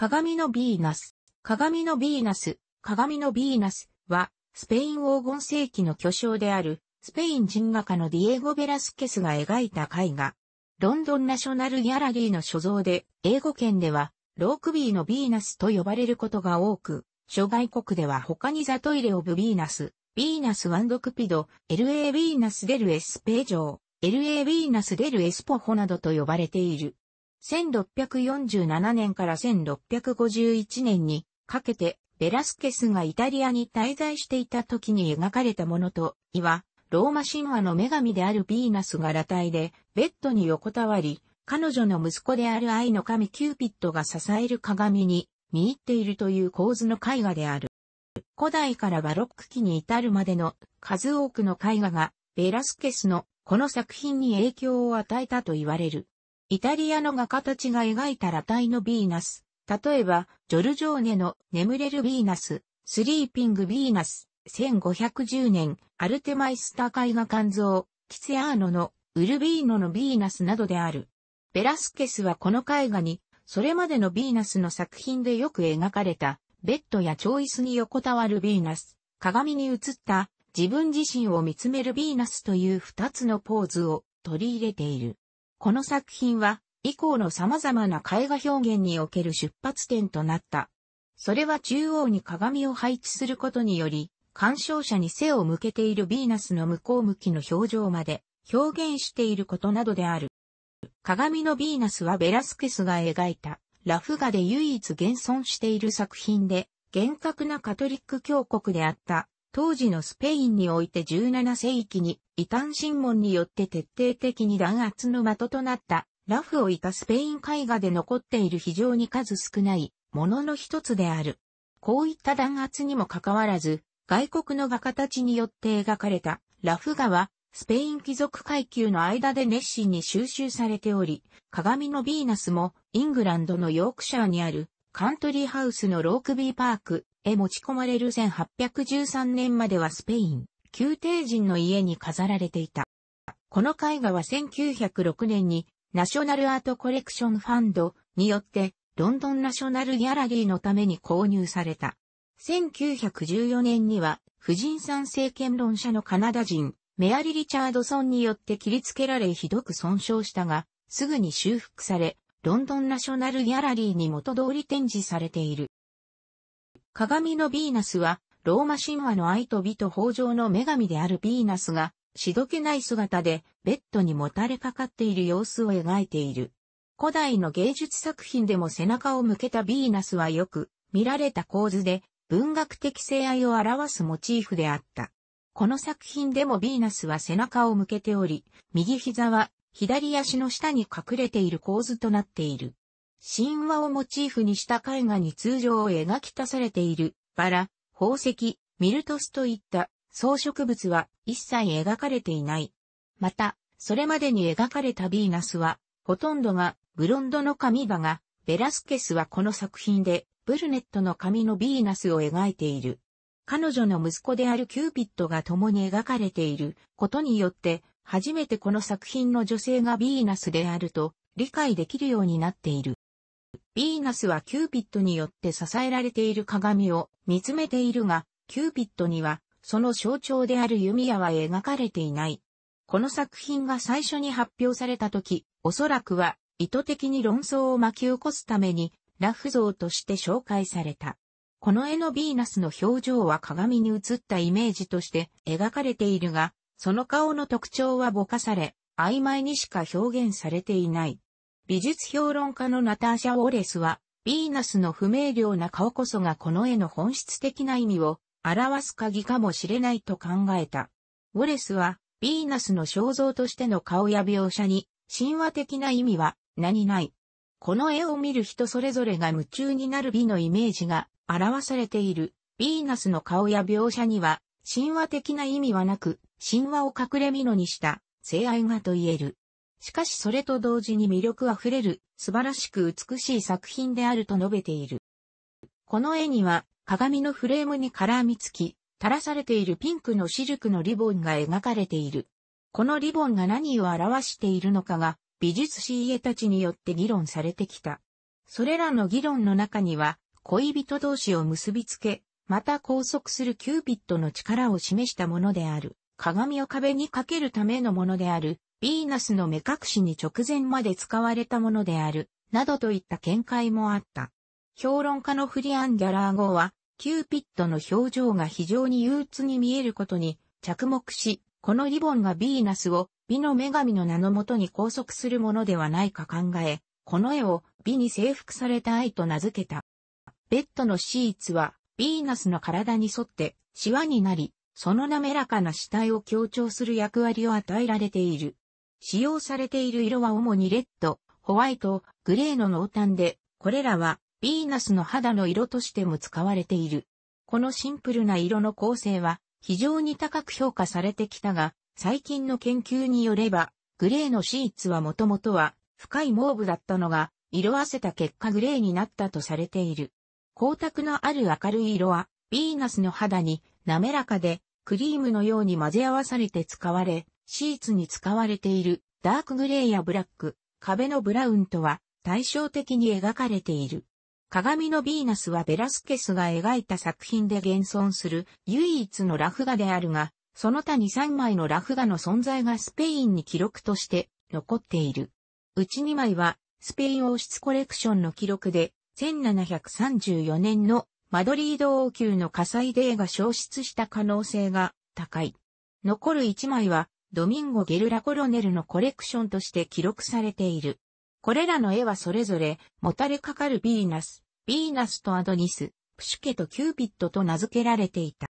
鏡のヴィーナス、鏡のヴィーナス、鏡のヴィーナスは、スペイン黄金世紀の巨匠である、スペイン人画家のディエゴ・ベラスケスが描いた絵画。ロンドンナショナルギャラリーの所蔵で、英語圏では、ロークビーのヴィーナスと呼ばれることが多く、諸外国では他にザトイレ・オブ・ヴィーナス、ヴィーナス・ワンド・クピド、LA ヴィーナス・デル・エスページョー、LA ヴィーナス・デル・エスポホなどと呼ばれている。1647年から1651年にかけてベラスケスがイタリアに滞在していた時に描かれたものと、いわ、ローマ神話の女神であるヴィーナスが裸体で、ベッドに横たわり、彼女の息子である愛の神キューピッドが支える鏡に見入っているという構図の絵画である。古代からバロック期に至るまでの数多くの絵画がベラスケスのこの作品に影響を与えたと言われる。イタリアの画家たちが描いた裸体のヴィーナス、例えば、ジョルジョーネの眠れるヴィーナス、スリーピングヴィーナス、1510年、アルテマイスター絵画肝臓、キセアーノのウルビーノのヴィーナスなどである。ベラスケスはこの絵画に、それまでのヴィーナスの作品でよく描かれた、ベッドやチョイスに横たわるヴィーナス、鏡に映った自分自身を見つめるヴィーナスという二つのポーズを取り入れている。この作品は、以降の様々な絵画表現における出発点となった。それは中央に鏡を配置することにより、鑑賞者に背を向けているヴィーナスの向こう向きの表情まで表現していることなどである。鏡のヴィーナスはベラスケスが描いたラフ画で唯一現存している作品で、厳格なカトリック教国であった当時のスペインにおいて17世紀に異端審問によって徹底的に弾圧の的となったラフをいたスペイン絵画で残っている非常に数少ないものの一つである。こういった弾圧にもかかわらず、外国の画家たちによって描かれたラフ画は、スペイン貴族階級の間で熱心に収集されており、鏡のヴィーナスもイングランドのヨークシャーにあるカントリーハウスのロークビーパーク、へ持ち込まれる1813年まではスペイン、宮廷人の家に飾られていた。この絵画は1906年にナショナルアートコレクションファンドによってロンドンナショナルギャラリーのために購入された。1914年には、婦人参政権論者のカナダ人、メアリ・リチャードソンによって切りつけられひどく損傷したが、すぐに修復され、ロンドンナショナルギャラリーに元通り展示されている。鏡のヴィーナスは、ローマ神話の愛と美と豊穣の女神であるヴィーナスが、しどけない姿で、ベッドにもたれかかっている様子を描いている。古代の芸術作品でも背中を向けたヴィーナスはよく見られた構図で文学的性愛を表すモチーフであった。この作品でもヴィーナスは背中を向けており、右膝は左足の下に隠れている構図となっている。神話をモチーフにした絵画に通常描き足されている、バラ、宝石、ミルトスといった装飾物は一切描かれていない。また、それまでに描かれたヴィーナスは、ほとんどがブロンドの髪だが、ベラスケスはこの作品で、ブルネットの髪のヴィーナスを描いている。彼女の息子であるキューピッドが共に描かれていることによって、初めてこの作品の女性がヴィーナスであると理解できるようになっている。ヴィーナスはキューピッドによって支えられている鏡を見つめているが、キューピッドには、その象徴である弓矢は描かれていない。この作品が最初に発表された時、おそらくは意図的に論争を巻き起こすために、ラフ像として紹介された。この絵のヴィーナスの表情は鏡に映ったイメージとして描かれているが、その顔の特徴はぼかされ、曖昧にしか表現されていない。美術評論家のナターシャ・ウォレスは、ヴィーナスの不明瞭な顔こそがこの絵の本質的な意味を表す鍵かもしれないと考えた。ウォレスは、ヴィーナスの肖像としての顔や描写に、神話的な意味は何ない。この絵を見る人それぞれが夢中になる美のイメージが表されている。ヴィーナスの顔や描写には神話的な意味はなく、神話を隠れ美のにした性愛画と言える。しかしそれと同時に魅力あふれる、素晴らしく美しい作品であると述べている。この絵には、鏡のフレームに絡みつき、垂らされているピンクのシルクのリボンが描かれている。このリボンが何を表しているのかが、美術師家たちによって議論されてきた。それらの議論の中には、恋人同士を結びつけ、また拘束するキューピッドの力を示したものである。鏡を壁にかけるためのものである、ヴィーナスの目隠しに直前まで使われたものである、などといった見解もあった。評論家のフリアン・ギャラー号は、キューピッドの表情が非常に憂鬱に見えることに着目し、このリボンがヴィーナスを美の女神の名のもとに拘束するものではないか考え、この絵を美に征服された愛と名付けた。ベッドのシーツはヴィーナスの体に沿ってシワになり、その滑らかな死体を強調する役割を与えられている。使用されている色は主にレッド、ホワイト、グレーの濃淡で、これらはヴィーナスの肌の色としても使われている。このシンプルな色の構成は非常に高く評価されてきたが、最近の研究によれば、グレーのシーツはもともとは深いモーブだったのが、色あせた結果グレーになったとされている。光沢のある明るい色は、ヴィーナスの肌に滑らかでクリームのように混ぜ合わされて使われ、シーツに使われているダークグレーやブラック、壁のブラウンとは対照的に描かれている。鏡のヴィーナスはベラスケスが描いた作品で現存する唯一のラフ画であるが、その他に3枚のラフ画の存在がスペインに記録として残っている。うち2枚はスペイン王室コレクションの記録で、1734年のマドリード王宮の火災で絵が消失した可能性が高い。残る1枚はドミンゴ・ゲルラ・コロネルのコレクションとして記録されている。これらの絵はそれぞれ、もたれかかるヴィーナス、ヴィーナスとアドニス、プシュケとキューピッドと名付けられていた。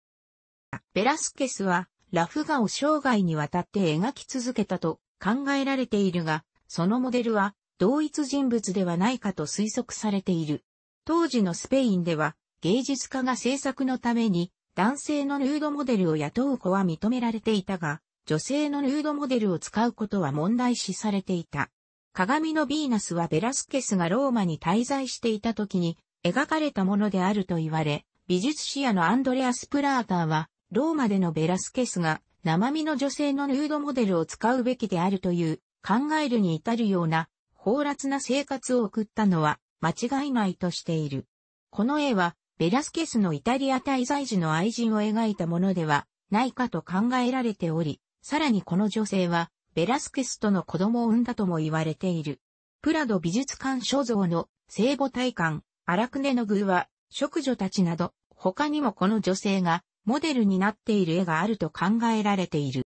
ベラスケスは、ラフ画を生涯にわたって描き続けたと考えられているが、そのモデルは同一人物ではないかと推測されている。当時のスペインでは、芸術家が制作のために男性のヌードモデルを雇う子は認められていたが、女性のヌードモデルを使うことは問題視されていた。鏡のヴィーナスはベラスケスがローマに滞在していた時に描かれたものであると言われ、美術史屋のアンドレアス・プラーターは、ローマでのベラスケスが生身の女性のヌードモデルを使うべきであるという考えるに至るような放辣な生活を送ったのは間違いないとしている。この絵はベラスケスのイタリア滞在時の愛人を描いたものではないかと考えられており、さらにこの女性は、ベラスケスとの子供を産んだとも言われている。プラド美術館所蔵の聖母体感、荒くねの具は、職女たちなど、他にもこの女性がモデルになっている絵があると考えられている。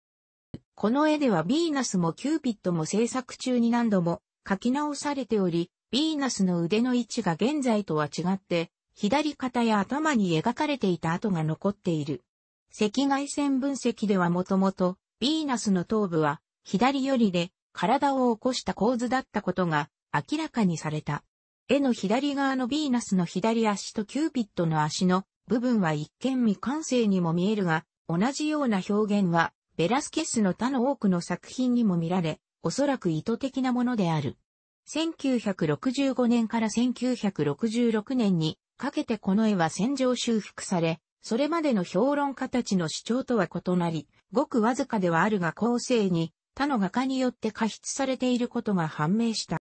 この絵ではヴィーナスもキューピッドも制作中に何度も書き直されており、ヴィーナスの腕の位置が現在とは違って、左肩や頭に描かれていた跡が残っている。赤外線分析ではもともとビーナスの頭部は左寄りで体を起こした構図だったことが明らかにされた。絵の左側のビーナスの左足とキューピッドの足の部分は一見未完成にも見えるが、同じような表現はベラスケスの他の多くの作品にも見られ、おそらく意図的なものである。1965年から1966年にかけてこの絵は戦場修復され、それまでの評論家たちの主張とは異なり、ごくわずかではあるが後世に他の画家によって過失されていることが判明した。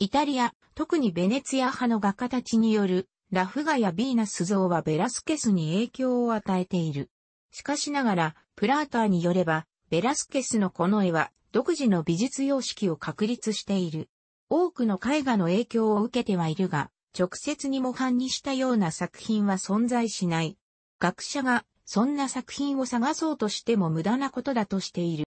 イタリア、特にベネツィア派の画家たちによるラフガやヴィーナス像はベラスケスに影響を与えている。しかしながら、プラーターによれば、ベラスケスのこの絵は独自の美術様式を確立している。多くの絵画の影響を受けてはいるが、直接に模範にしたような作品は存在しない。学者がそんな作品を探そうとしても無駄なことだとしている。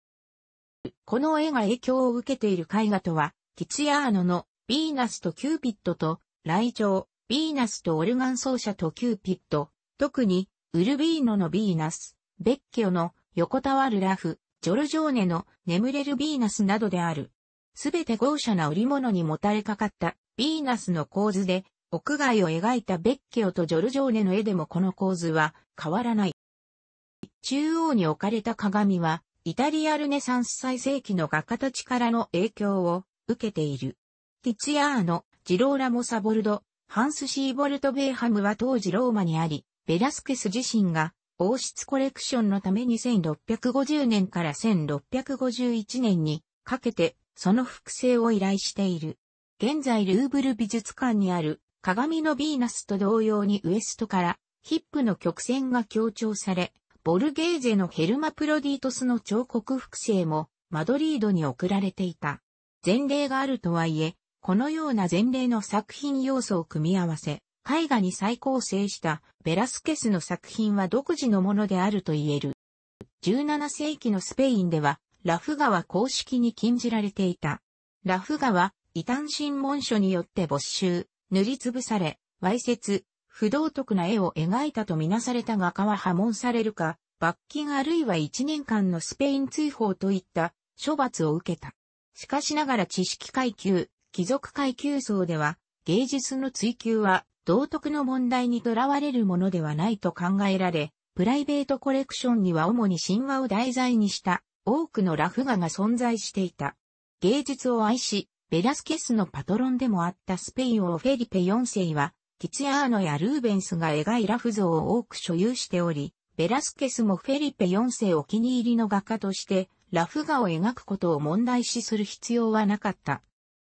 この絵が影響を受けている絵画とは、ティツヤーノのヴィーナスとキューピッドと、ョ場、ヴィーナスとオルガン奏者とキューピッド、特に、ウルビーノのヴィーナス、ベッキオの横たわるラフ、ジョルジョーネの眠れるヴィーナスなどである。すべて豪奢な織物にもたれかかったヴィーナスの構図で、屋外を描いたベッケオとジョルジョーネの絵でもこの構図は変わらない。中央に置かれた鏡は、イタリアルネサンス最盛期の画家たちからの影響を受けている。ティツヤーノ、ジローラモ・サボルド、ハンス・シーボルト・ベーハムは当時ローマにあり、ベラスケス自身が王室コレクションのために1650年から1651年にかけてその複製を依頼している。現在ルーブル美術館にある鏡のヴィーナスと同様にウエストからヒップの曲線が強調され、ボルゲーゼのヘルマプロディトスの彫刻複製もマドリードに送られていた。前例があるとはいえ、このような前例の作品要素を組み合わせ、絵画に再構成したベラスケスの作品は独自のものであると言える。17世紀のスペインでは、ラフ画は公式に禁じられていた。ラフ画は、異端審問書によって没収、塗りつぶされ、わいせつ、不道徳な絵を描いたとみなされた画家は破門されるか、罰金あるいは1年間のスペイン追放といった処罰を受けた。しかしながら知識階級、貴族階級層では、芸術の追求は道徳の問題にとらわれるものではないと考えられ、プライベートコレクションには主に神話を題材にした多くのラフ画が存在していた。芸術を愛し、ベラスケスのパトロンでもあったスペイン王フェリペ4世は、ティツヤーノやルーベンスが描いラフ像を多く所有しており、ベラスケスもフェリペ4世お気に入りの画家として、ラフ画を描くことを問題視する必要はなかった。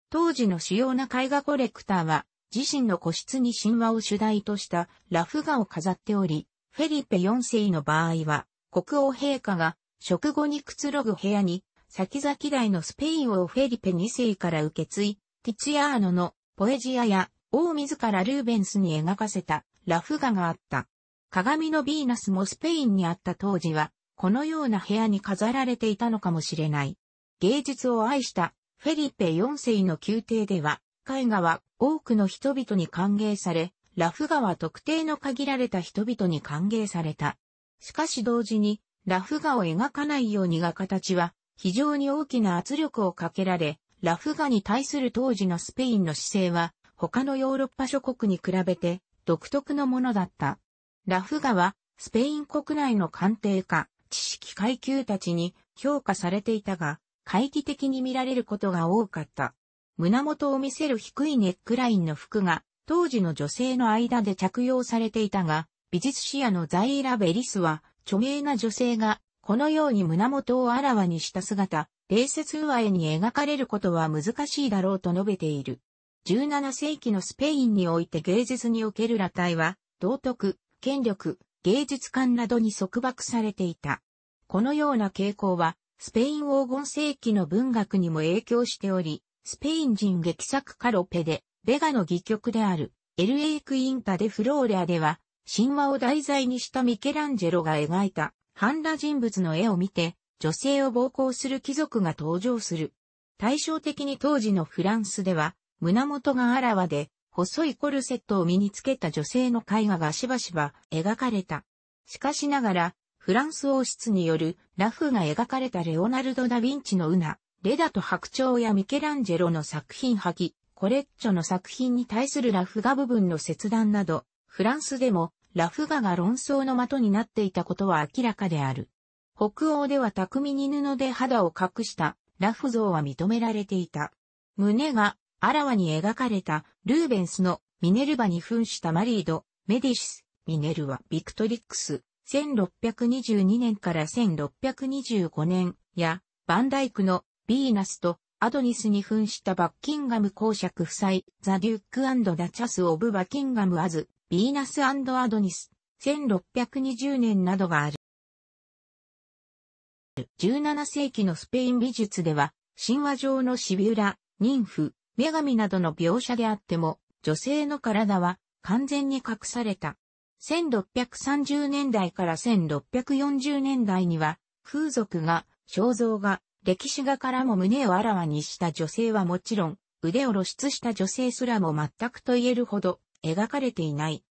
当時の主要な絵画コレクターは、自身の個室に神話を主題としたラフ画を飾っており、フェリペ4世の場合は、国王陛下が食後にくつろぐ部屋に先々代のスペイン王フェリペ2世から受け継い、ティチアーノのポエジアや王自らルーベンスに描かせたラフ画があった。鏡のヴィーナスもスペインにあった当時は、このような部屋に飾られていたのかもしれない。芸術を愛したフェリペ4世の宮廷では、絵画は多くの人々に歓迎され、ラフ画は特定の限られた人々に歓迎された。しかし同時に、ラフ画を描かないように画形は非常に大きな圧力をかけられ、ラフガに対する当時のスペインの姿勢は、他のヨーロッパ諸国に比べて独特のものだった。ラフガは、スペイン国内の官邸家、知識階級たちに評価されていたが、懐疑的に見られることが多かった。胸元を見せる低いネックラインの服が、当時の女性の間で着用されていたが、美術視野のザイーラ・ベリスは、著名な女性がこのように胸元をあらわにした姿、礼節上絵に描かれることは難しいだろうと述べている。17世紀のスペインにおいて芸術における裸体は、道徳、権力、芸術観などに束縛されていた。このような傾向は、スペイン黄金世紀の文学にも影響しており、スペイン人劇作カロペで、ベガの戯曲である、エルエイクインタでフローレアでは、神話を題材にしたミケランジェロが描いた半裸人物の絵を見て、女性を暴行する貴族が登場する。対照的に当時のフランスでは、胸元があらわで、細いコルセットを身につけた女性の絵画がしばしば描かれた。しかしながら、フランス王室によるラフが描かれたレオナルド・ダ・ヴィンチのウナ、レダと白鳥やミケランジェロの作品破棄、コレッチョの作品に対するラフ画部分の切断など、フランスでもラフガが論争の的になっていたことは明らかである。北欧では巧みに布で肌を隠したラフ像は認められていた。胸があらわに描かれたルーベンスのミネルバに扮したマリード、メディシス、ミネルはビクトリックス、1622年から1625年やバンダイクのビーナスとアドニスに扮したバッキンガム公爵夫妻、ザ・デュックダチャス・オブ・バッキンガム・アズ、ビーナスアドニス、1620年などがある。17世紀のスペイン美術では、神話上のシビュラ、妊婦、女神などの描写であっても、女性の体は完全に隠された。1630年代から1640年代には、風俗が、肖像が、歴史画からも胸をあらわにした女性はもちろん、腕を露出した女性すらも全くと言えるほど、描かれていない。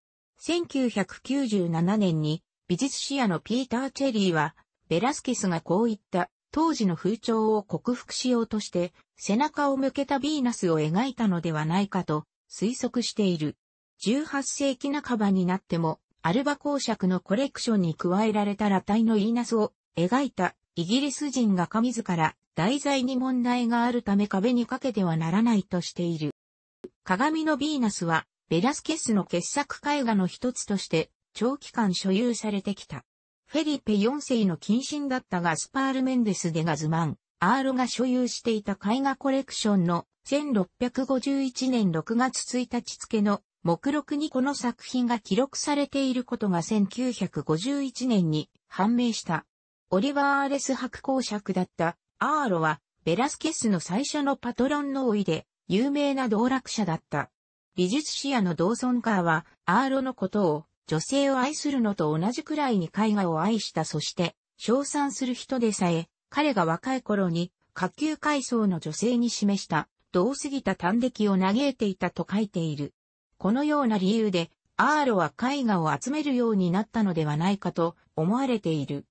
1997年に美術史野のピーター・チェリーは、ベラスケスがこういった当時の風潮を克服しようとして、背中を向けたヴィーナスを描いたのではないかと推測している。18世紀半ばになっても、アルバ公爵のコレクションに加えられた裸体のヴィーナスを描いたイギリス人が自ら題材に問題があるため壁にかけてはならないとしている。鏡のヴィーナスはベラスケスの傑作絵画の一つとして長期間所有されてきた。フェリペ4世の近親だったガスパール・メンデス・デ・ガズマン、アーロが所有していた絵画コレクションの1651年6月1日付の目録にこの作品が記録されていることが1951年に判明した。オリバー・アーレス白公爵だったアーロはベラスケスの最初のパトロンの老いで有名な道楽者だった。美術史野のドーソンカーは、アーロのことを、女性を愛するのと同じくらいに絵画を愛したそして、称賛する人でさえ、彼が若い頃に、下級階層の女性に示した、遠すぎた短歴を嘆いていたと書いている。このような理由で、アーロは絵画を集めるようになったのではないかと思われている。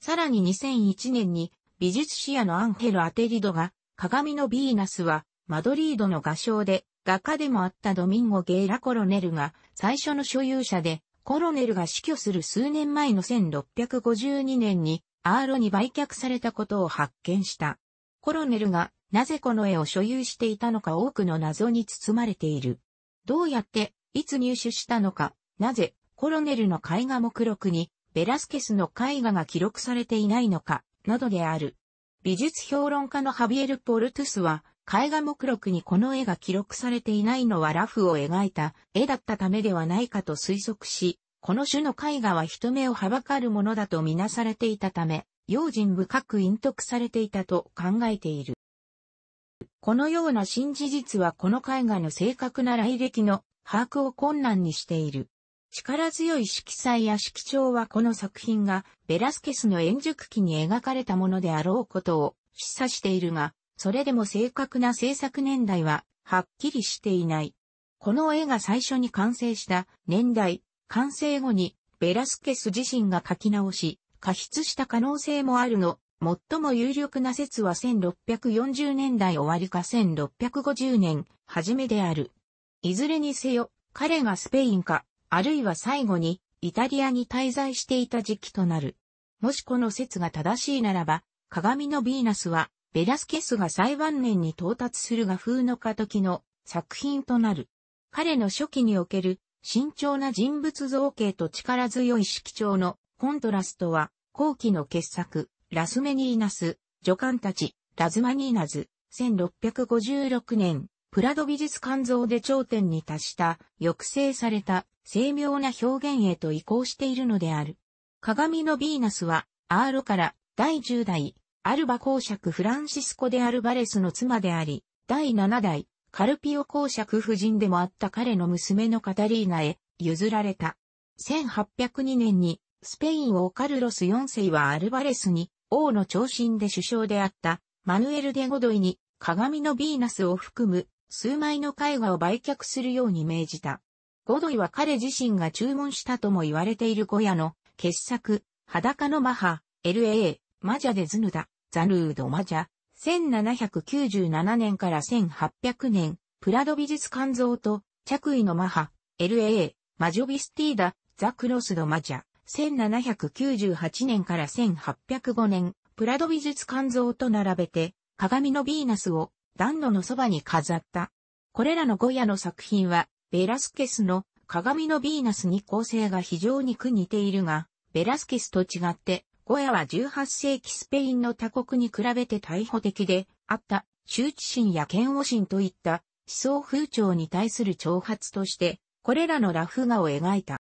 さらに2001年に美術史野のアンヘル・アテリドが鏡のヴィーナスはマドリードの画商で画家でもあったドミンゴ・ゲイラ・コロネルが最初の所有者で、コロネルが死去する数年前の1652年にアーロに売却されたことを発見した。コロネルがなぜこの絵を所有していたのか多くの謎に包まれている。どうやっていつ入手したのか、なぜコロネルの絵画目録にベラスケスの絵画が記録されていないのか、などである。美術評論家のハビエル・ポルトゥスは、絵画目録にこの絵が記録されていないのはラフを描いた絵だったためではないかと推測し、この種の絵画は人目をはばかるものだとみなされていたため、用心深く隠匿されていたと考えている。このような新事実はこの絵画の正確な来歴の把握を困難にしている。力強い色彩や色調はこの作品がベラスケスの円熟期に描かれたものであろうことを示唆しているが、それでも正確な制作年代ははっきりしていない。この絵が最初に完成した年代、完成後にベラスケス自身が書き直し、過失した可能性もあるの。最も有力な説は1640年代終わりか1650年初めである。いずれにせよ、彼がスペインか、あるいは最後にイタリアに滞在していた時期となる。もしこの説が正しいならば、鏡のヴィーナスはベラスケスが最晩年に到達する画風の過渡期の作品となる。彼の初期における慎重な人物造形と力強い色調のコントラストは後期の傑作、ラスメニーナス、助官たち、ラズマニーナズ、1656年、プラド美術館像で頂点に達した抑制された精妙な表現へと移行しているのである。鏡のヴィーナスは、アーロから第10代アルバ公爵フランシスコ・でアルバレスの妻であり、第七代、カルピオ公爵夫人でもあった彼の娘のカタリーナへ譲られた。1802年に、スペイン王カルロス4世はアルバレスに、王の長身で首相であった、マヌエル・デ・ゴドイに、鏡のヴィーナスを含む、数枚の絵画を売却するように命じた。ゴドイは彼自身が注文したとも言われている小屋の、傑作、裸のマハ、LA、マジャデズヌだ。ザ・ヌード・マジャ、1797年から1800年、プラド美術館像と、着衣のマハ、LA、マジョビスティーダ、ザ・クロス・ド・マジャ、1798年から1805年、プラド美術館像と並べて、鏡のヴィーナスを暖炉のそばに飾った。これらのゴヤの作品は、ベラスケスの鏡のヴィーナスに構成が非常に苦似ているが、ベラスケスと違って、ゴヤは18世紀スペインの他国に比べて逮捕的であった周知心や嫌悪心といった思想風潮に対する挑発として、これらのラフ画を描いた。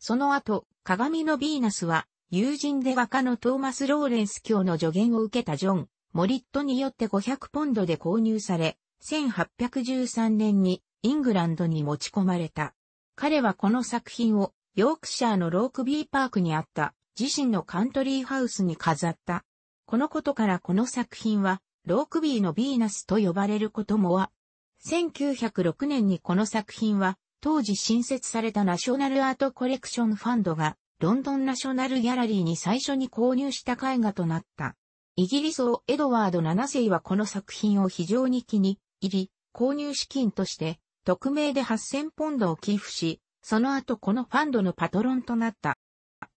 その後、鏡のヴィーナスは、友人で画家のトーマス・ローレンス教の助言を受けたジョン・モリットによって500ポンドで購入され、1813年にイングランドに持ち込まれた。彼はこの作品をヨークシャーのロークビーパークにあった自身のカントリーハウスに飾った。このことからこの作品は、ロークビーのヴィーナスと呼ばれることもは、1906年にこの作品は、当時新設されたナショナルアートコレクションファンドが、ロンドンナショナルギャラリーに最初に購入した絵画となった。イギリス王エドワード7世はこの作品を非常に気に入り、購入資金として、匿名で8000ポンドを寄付し、その後このファンドのパトロンとなった。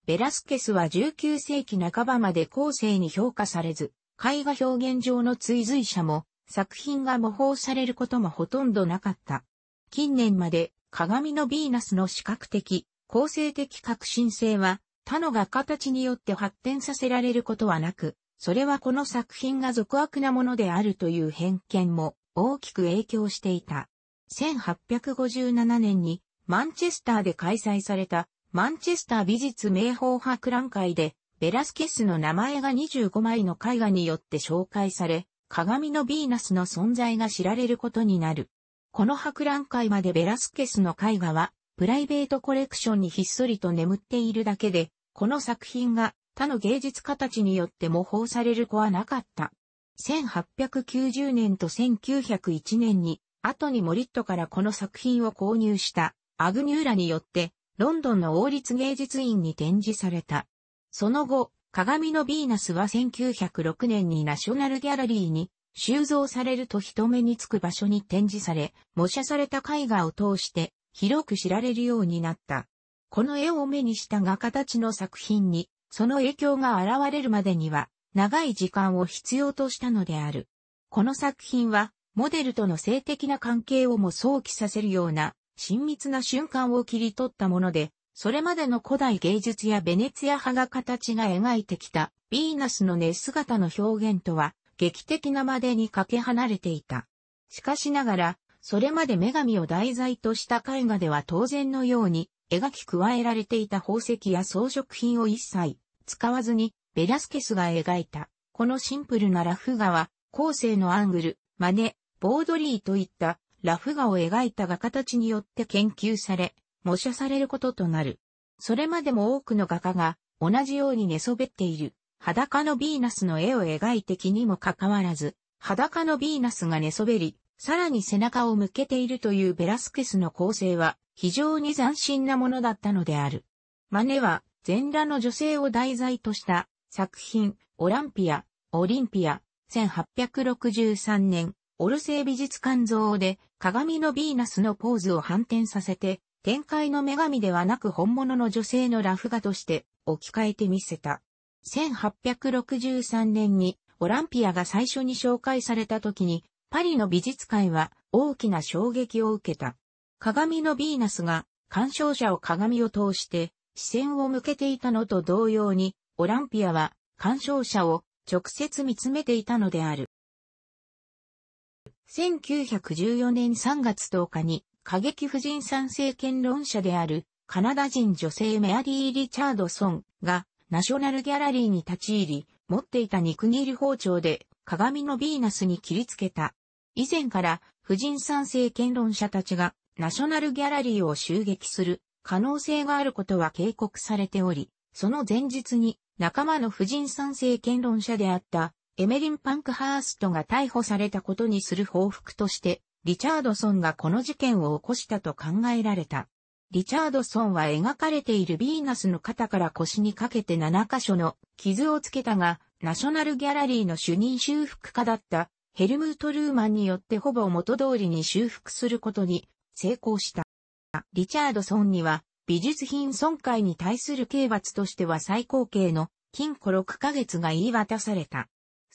ベラスケスは19世紀半ばまで後世に評価されず、絵画表現上の追随者も、作品が模倣されることもほとんどなかった。近年まで、鏡のヴィーナスの視覚的、構成的革新性は、他の画家たちによって発展させられることはなく、それはこの作品が俗悪なものであるという偏見も大きく影響していた。1857年にマンチェスターで開催されたマンチェスター美術名宝博覧会で、ベラスケスの名前が25枚の絵画によって紹介され、鏡のヴィーナスの存在が知られることになる。この博覧会までベラスケスの絵画は、プライベートコレクションにひっそりと眠っているだけで、この作品が他の芸術家たちによって模倣される子はなかった。1890年と1901年に、後にモリットからこの作品を購入したアグニューラによってロンドンの王立芸術院に展示された。その後、鏡のヴィーナスは1906年にナショナルギャラリーに収蔵されると人目につく場所に展示され、模写された絵画を通して広く知られるようになった。この絵を目にした画家たちの作品に、その影響が現れるまでには、長い時間を必要としたのである。この作品は、モデルとの性的な関係をも想起させるような親密な瞬間を切り取ったもので、それまでの古代芸術やベネツィア派が形が描いてきたヴィーナスの寝姿の表現とは劇的なまでにかけ離れていた。しかしながら、それまで女神を題材とした絵画では当然のように描き加えられていた宝石や装飾品を一切使わずにベラスケスが描いた。このシンプルなラフ画は、後世のアングル、マネ、ボードリーといったラフ画を描いた画家たちによって研究され、模写されることとなる。それまでも多くの画家が同じように寝そべっている裸のヴィーナスの絵を描いてきにもかかわらず、裸のヴィーナスが寝そべり、さらに背中を向けているというベラスケスの構成は非常に斬新なものだったのである。マネは全裸の女性を題材とした作品オランピア、オリンピア、1863年オルセイ美術館像で、鏡のヴィーナスのポーズを反転させて、展開の女神ではなく本物の女性のラフ画として置き換えてみせた。1863年にオランピアが最初に紹介された時に、パリの美術界は大きな衝撃を受けた。鏡のヴィーナスが鑑賞者を鏡を通して視線を向けていたのと同様に、オランピアは鑑賞者を直接見つめていたのである。1914年3月10日に、過激婦人参政権論者である、カナダ人女性メアリー・リチャードソンが、ナショナルギャラリーに立ち入り、持っていた肉切り包丁で、鏡のヴィーナスに切りつけた。以前から、婦人参政権論者たちが、ナショナルギャラリーを襲撃する可能性があることは警告されており、その前日に仲間の婦人参政権論者であったエメリン・パンクハーストが逮捕されたことにする報復として、リチャードソンがこの事件を起こしたと考えられた。リチャードソンは描かれているヴィーナスの肩から腰にかけて7カ所の傷をつけたが、ナショナルギャラリーの主任修復家だったヘルムート・ルーマンによってほぼ元通りに修復することに成功した。リチャードソンには美術品損壊に対する刑罰としては最高刑の禁錮6ヶ月が言い渡された。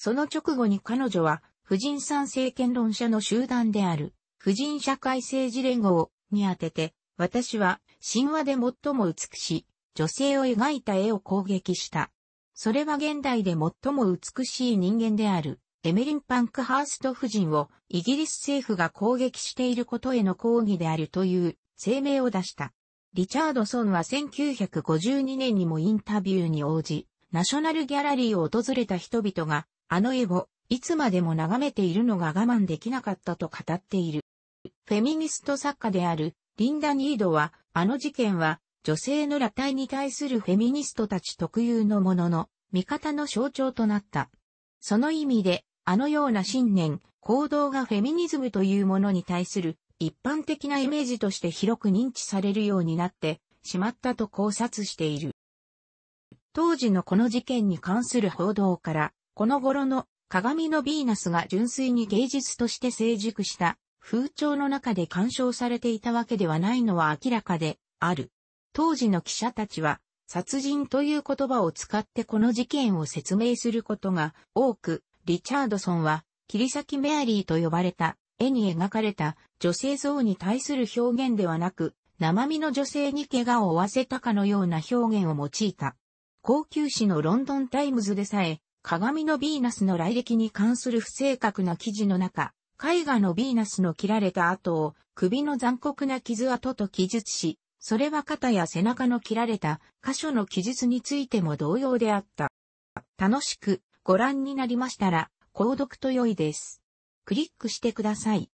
その直後に彼女は、婦人参政権論者の集団である、婦人社会政治連合に当てて、私は神話で最も美しい女性を描いた絵を攻撃した。それは現代で最も美しい人間であるエメリン・パンクハースト夫人をイギリス政府が攻撃していることへの抗議であるという声明を出した。リチャードソンは1952年にもインタビューに応じ、ナショナルギャラリーを訪れた人々があの絵を、いつまでも眺めているのが我慢できなかったと語っている。フェミニスト作家であるリンダ・ニードは、あの事件は女性の裸体に対するフェミニストたち特有のものの、味方の象徴となった。その意味で、あのような信念、行動がフェミニズムというものに対する一般的なイメージとして広く認知されるようになってしまったと考察している。当時のこの事件に関する報道から、この頃の鏡のヴィーナスが純粋に芸術として成熟した風潮の中で鑑賞されていたわけではないのは明らかである。当時の記者たちは殺人という言葉を使ってこの事件を説明することが多く、リチャードソンは切り裂きメアリーと呼ばれた絵に描かれた女性像に対する表現ではなく、生身の女性に怪我を負わせたかのような表現を用いた。高級誌のロンドンタイムズでさえ、鏡のヴィーナスの来歴に関する不正確な記事の中、絵画のヴィーナスの切られた跡を首の残酷な傷跡と記述し、それは肩や背中の切られた箇所の記述についても同様であった。楽しくご覧になりましたら、購読と良いです。クリックしてください。